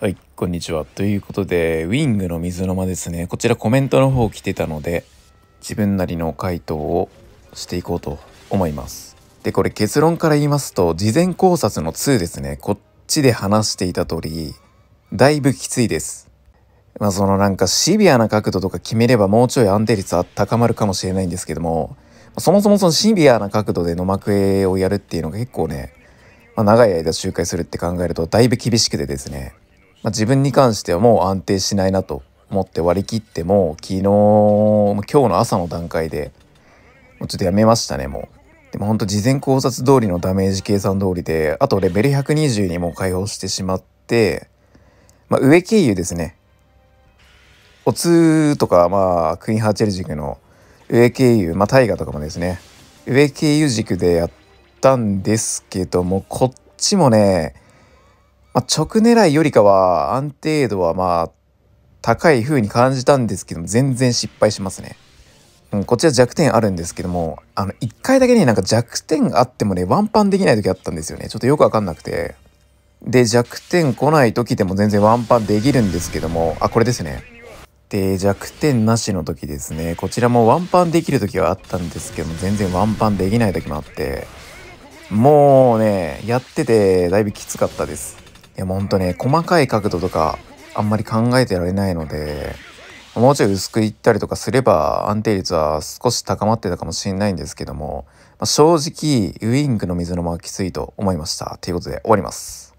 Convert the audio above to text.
はい、こんにちは。ということで、ウィングの水の間ですね。こちらコメントの方来てたので、自分なりの回答をしていこうと思います。で、これ結論から言いますと、事前考察の2ですね。こっちで話していた通り、だいぶきついです。まあ、そのなんかシビアな角度とか決めればもうちょい安定率は高まるかもしれないんですけども、そもそもそのシビアな角度で野幕絵をやるっていうのが結構ね、まあ、長い間周回するって考えるとだいぶ厳しくてですね、まあ、自分に関してはもう安定しないなと思って割り切っても昨日今日の朝の段階でもうちょっとやめましたねもうでもほんと事前考察通りのダメージ計算通りであとレベル120にもう解放してしまって、まあ、上経由ですねおつとか、まあ、クイーンハーチェル軸の上経由、まあ、大河とかもですね上経由軸でやったんですけどもこっちもねまあ、直狙いよりかは安定度はまあ高い風に感じたんですけども全然失敗しますね。うん、こちら弱点あるんですけども、あの、一回だけね、なんか弱点あってもね、ワンパンできない時あったんですよね。ちょっとよくわかんなくて。で、弱点来ない時でも全然ワンパンできるんですけども、あ、これですね。で、弱点なしの時ですね。こちらもワンパンできる時はあったんですけども、全然ワンパンできない時もあって、もうね、やってて、だいぶきつかったです。いや、ほんとね、細かい角度とか、あんまり考えてられないので、もうちょい薄くいったりとかすれば、安定率は少し高まってたかもしれないんですけども、まあ、正直、ウイングの水の間はきついと思いました。ということで、終わります。